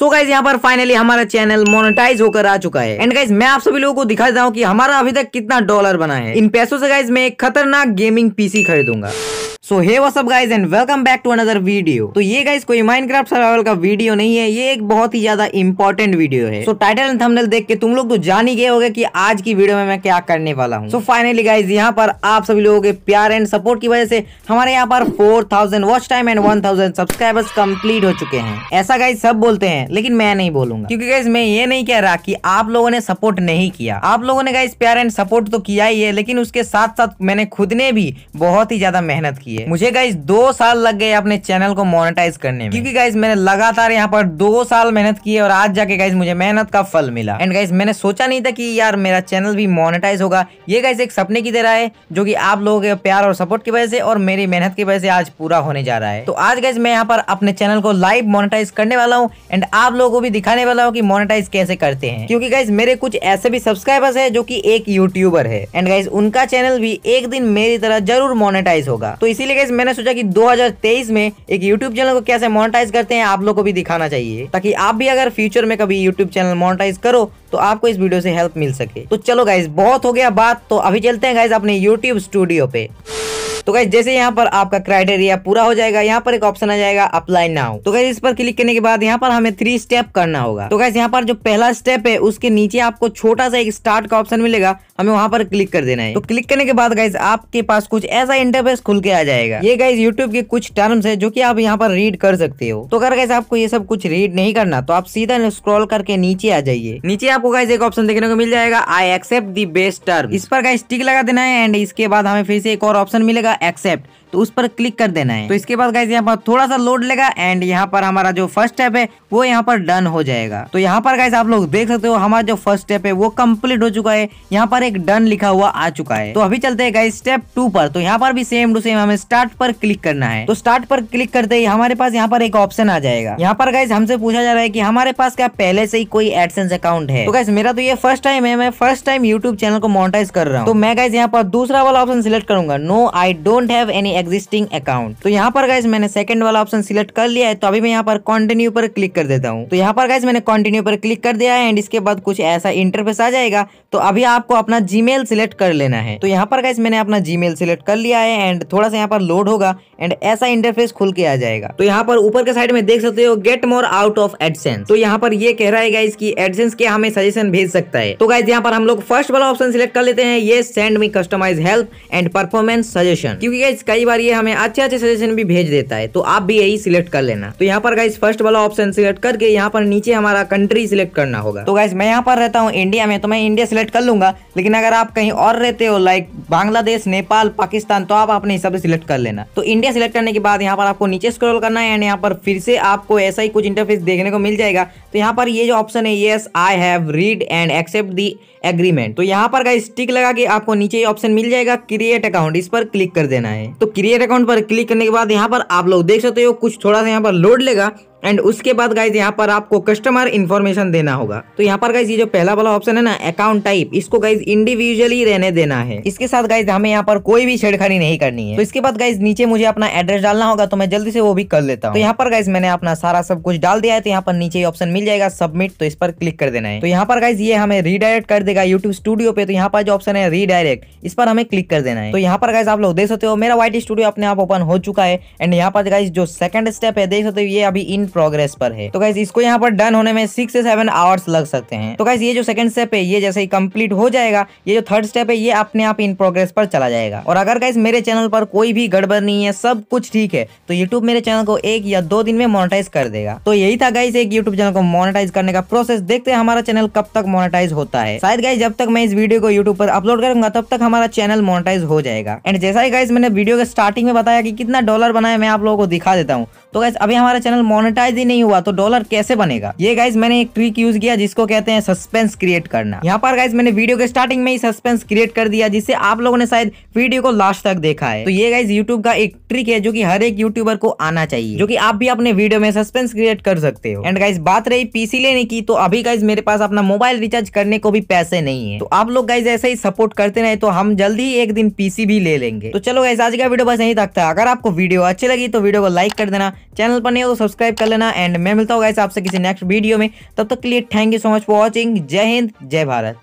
so guys यहाँ पर finally हमारा चैनल मोनेटाइज होकर आ चुका है एंड गाइज मैं आप सभी लोगों को दिखा देता हूँ की हमारा अभी तक कितना डॉलर बना है इन पैसों से गाइज मैं एक खतरनाक गेमिंग पीसी खरीदूंगा सो हे सब guys and welcome back to another video तो ये गाइज कोई माइनक्राफ्ट सर्वाइवल का वीडियो नहीं है ये एक बहुत ही ज्यादा इंपॉर्टेंट वीडियो है सो टाइटल एंड थंबनेल देख के तुम लोग तो जान ही गए होगे कि आज की वीडियो में मैं क्या करने वाला हूँ सो फाइनली गाइज यहाँ पर आप सभी लोगों के प्यार एंड सपोर्ट की वजह से हमारे यहाँ पर four thousand watch time and one thousand subscribers complete हो चुके हैं ऐसा गाइज सब बोलते हैं लेकिन मैं नहीं बोलूंगा क्योंकि गाइज मैं ये नहीं कह रहा की आप लोगों ने सपोर्ट नहीं किया आप लोगों ने गाइज प्यार एंड सपोर्ट तो किया ही है लेकिन उसके साथ साथ मैंने खुद ने भी बहुत ही ज्यादा मेहनत की है है मुझे गाइज दो साल लग गए अपने चैनल को मोनेटाइज करने में क्योंकि गाइज मैंने लगातार यहाँ पर दो साल मेहनत की और आज जाके गाइज मुझे मेहनत का फल मिला एंड गाइज मैंने सोचा नहीं था कि यार मेरा चैनल भी मोनेटाइज होगा ये गाइज एक सपने की तरह है जो की आप लोगों के प्यार और सपोर्ट की वजह से और मेरी मेहनत की वजह से आज पूरा होने जा रहा है तो आज गाइज मैं यहाँ पर अपने चैनल को लाइव मोनिटाइज करने वाला हूँ एंड आप लोगों को भी दिखाने वाला हूँ की मोनिटाइज कैसे करते हैं क्योंकि गाइज मेरे कुछ ऐसे भी सब्सक्राइबर्स है जो की एक यूट्यूबर है एंड गाइज उनका चैनल भी एक दिन मेरी तरह जरूर मोनिटाइज होगा तो इसीलिए इसीलिए गैस मैंने सोचा कि 2023 में एक YouTube चैनल को कैसे मोनेटाइज करते हैं आप लोगों को भी दिखाना चाहिए ताकि आप भी अगर फ्यूचर में कभी YouTube चैनल मोनेटाइज करो तो आपको इस वीडियो से हेल्प मिल सके तो चलो गाइज बहुत हो गया बात तो अभी चलते हैं गाइज अपने यूट्यूब स्टूडियो पे तो गाइज जैसे यहाँ पर आपका क्राइटेरिया पूरा हो जाएगा यहाँ पर एक ऑप्शन आ जाएगा अप्लाई नाउ तो गाइज इस पर क्लिक करने के बाद यहाँ पर हमें थ्री स्टेप करना होगा तो गाइज यहाँ पर जो पहला स्टेप है उसके नीचे आपको छोटा सा एक स्टार्ट का ऑप्शन मिलेगा हमें वहां पर क्लिक कर देना है तो क्लिक करने के बाद गाइज आपके पास कुछ ऐसा इंटरफेस खुल के आ जाएगा ये गाइज यूट्यूब के कुछ टर्म्स है जो की आप यहाँ पर रीड कर सकते हो तो अगर गाइज आपको ये सब कुछ रीड नहीं करना तो आप सीधा स्क्रॉल करके नीचे आ जाइए नीचे आपको गाइज एक ऑप्शन देखने को मिल जाएगा I accept the best term इस पर गाइज टिक लगा देना है एंड इसके बाद हमें फिर से एक और ऑप्शन मिलेगा एक्सेप्ट तो उस पर क्लिक कर देना है तो इसके बाद गाइज यहाँ पर थोड़ा सा लोड लेगा एंड यहाँ पर हमारा जो फर्स्ट स्टेप है वो यहाँ पर डन हो जाएगा तो यहाँ पर गाइज आप लोग देख सकते हो हमारा जो फर्स्ट स्टेप है वो कम्प्लीट हो चुका है यहाँ पर एक डन लिखा हुआ आ चुका है तो अभी चलते हैं गाइज स्टेप टू पर तो यहाँ पर भी सेम टू सेम हमें स्टार्ट पर क्लिक करना है तो स्टार्ट पर क्लिक करते ही हमारे पास यहाँ पर एक ऑप्शन आ जाएगा यहाँ पर गाइज हमसे पूछा जा रहा है की हमारे पास क्या पहले से ही कोई एडसेंस अकाउंट है तो गाइज मेरा तो ये फर्स्ट टाइम है मैं फर्स्ट टाइम यूट्यूब चैनल को मोनिटाइज कर रहा हूँ तो मैं गाइज यहाँ पर दूसरा वाला ऑप्शन सिलेक्ट करूंगा no I don't have any existing account तो यहाँ पर गाइज मैंने सेकंड वाला ऑप्शन सिलेक्ट कर लिया है तो अभी मैं यहाँ पर कंटिन्यू पर क्लिक कर देता हूँ तो यहाँ पर गाइज मैंने कंटिन्यू पर क्लिक कर दिया है एंड इसके बाद कुछ ऐसा इंटरफेस आ जाएगा तो अभी आपको अपना जीमेल सिलेक्ट कर लेना है तो यहाँ पर गाइज मैंने अपना जीमेल सिलेक्ट कर लिया है एंड थोड़ा सा यहाँ पर लोड होगा एंड ऐसा इंटरफेस खुल के आ जाएगा तो यहाँ पर ऊपर के साइड में देख सकते हो get more out of AdSense तो यहाँ पर ये कह रहा है गाइज की एडसेंस के हमें सजेशन भेज सकता है तो गाइज यहाँ पर हम लोग फर्स्ट वाला ऑप्शन सिलेक्ट कर लेते हैं ये send me customise help and performance suggestion क्योंकि कई बार ये हमें अच्छे अच्छे सजेशन भी भेज देता है तो आप भी यही सिलेक्ट कर लेना तो यहाँ पर गाइस फर्स्ट वाला ऑप्शन सिलेक्ट करके यहाँ पर नीचे हमारा कंट्री सिलेक्ट करना होगा तो गाइस मैं यहाँ पर रहता हूँ इंडिया में तो मैं इंडिया सिलेक्ट कर लूंगा लेकिन अगर आप कहीं और रहते हो लाइक बांग्लादेश नेपाल पाकिस्तान तो आप अपने हिसाब से सिलेक्ट कर लेना तो इंडिया सिलेक्ट करने के बाद यहाँ पर आपको नीचे स्क्रोल करना है एंड यहाँ पर फिर से आपको ऐसा ही कुछ इंटरफेस देखने को मिल जाएगा तो यहाँ पर ये जो ऑप्शन है yes I have read and accept the agreement तो यहाँ पर गाइस टिक लगा के आपको नीचे ऑप्शन मिल जाएगा क्रिएट अकाउंट इस पर क्लिक कर देना है तो क्रिएट अकाउंट पर क्लिक करने के बाद यहाँ पर आप लोग देख सकते हो कुछ थोड़ा सा यहाँ पर लोड लेगा एंड उसके बाद गाइज यहाँ पर आपको कस्टमर इन्फॉर्मेशन देना होगा तो यहाँ पर गाइज ये जो पहला वाला ऑप्शन है ना अकाउंट टाइप इसको गाइज इंडिविजुअली रहने देना है इसके साथ गाइज हमें यहाँ पर कोई भी छेड़खानी नहीं करनी है तो इसके बाद गाइज नीचे मुझे अपना एड्रेस डालना होगा तो मैं जल्दी से वो भी कर लेता हूँ तो यहाँ पर गाइज मैंने अपना सारा सब कुछ डाल दिया है तो यहाँ पर नीचे ऑप्शन मिल जाएगा सबमिट तो इस पर क्लिक कर देना है तो यहाँ पर गाइज ये हमें रीडायरेक्ट कर देगा यूट्यूब स्टूडियो पे तो यहाँ पर जो ऑप्शन है रीडायरेक्ट इस पर हमें क्लिक कर देना है तो यहाँ पर गाइज आप लोग देख सकते हो मेरा वाइट स्टूडियो अपने आप ओपन हो चुका है एंड यहाँ पर गाइज जो सेकंड स्टेप है देख सकते हो ये अभी इन प्रोग्रेस पर है तो गाइज इसको यहाँ पर डन होने में सिक्स से सेवन आवर्स लग सकते हैं तो गाइज ये जो सेकंड स्टेप है ये जैसे ही कंप्लीट हो जाएगा ये जो थर्ड स्टेप है ये अपने आप इन प्रोग्रेस पर चला जाएगा और अगर गाइज मेरे चैनल पर कोई भी गड़बड़ नहीं है सब कुछ ठीक है तो यूट्यूब मेरे चैनल को एक या दो दिन में मोनिटाइज कर देगा तो यही था गाइस एक यूट्यूब चैनल को मोनिटाइज करने का प्रोसेस देखते हैं हमारा चैनल कब तक मोनिटाइज होता है शायद गाइस जब तक मैं इस वीडियो को यूट्यूब पर अपलोड करूंगा तब तक हमारा चैनल मोनिटाइज हो जाएगा एंड जैसा ही गाइस मैंने वीडियो के स्टार्टिंग में बताया कि कितना डॉलर बनाया मैं आप लोगों को दिखा देता हूँ तो गाइस अभी हमारा चैनल मोनिटाइज मोनेटाइज ही नहीं हुआ तो डॉलर कैसे बनेगा ये गाइज मैंने एक ट्रिक यूज किया जिसको कहते हैं सस्पेंस क्रिएट करना यहाँ पर गाइज मैंने वीडियो के स्टार्टिंग में ही सस्पेंस क्रिएट कर दिया जिससे आप लोगों ने शायद वीडियो को लास्ट तक देखा है तो ये गाइज यूट्यूब का एक ट्रिक है जो की हर एक यूट्यूबर को आना चाहिए जो की आप भी अपने वीडियो में सस्पेंस क्रिएट कर सकते हो एंड गाइज बात रही पीसी लेने की तो अभी गाइज मेरे पास अपना मोबाइल रिचार्ज करने को भी पैसे नहीं है तो आप लोग गाइज ऐसे ही सपोर्ट करते रहे तो हम जल्दी ही एक दिन पीसी भी ले लेंगे तो चलो गाइज आज का वीडियो बस यही तक था अगर आपको वीडियो अच्छी लगी तो वीडियो को लाइक कर देना चैनल पर नहीं हो तो सब्सक्राइब कर लेना एंड मैं मिलता हूँ आपसे किसी नेक्स्ट वीडियो में तब तक के लिए thank you so much for watching जय हिंद जय भारत